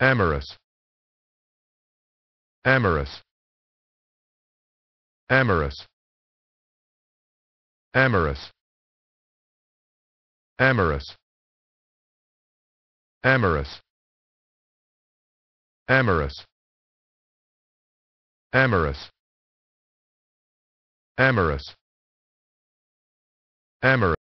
amorous amorous amorous amorous amorous amorous amorous amorous amorous amorous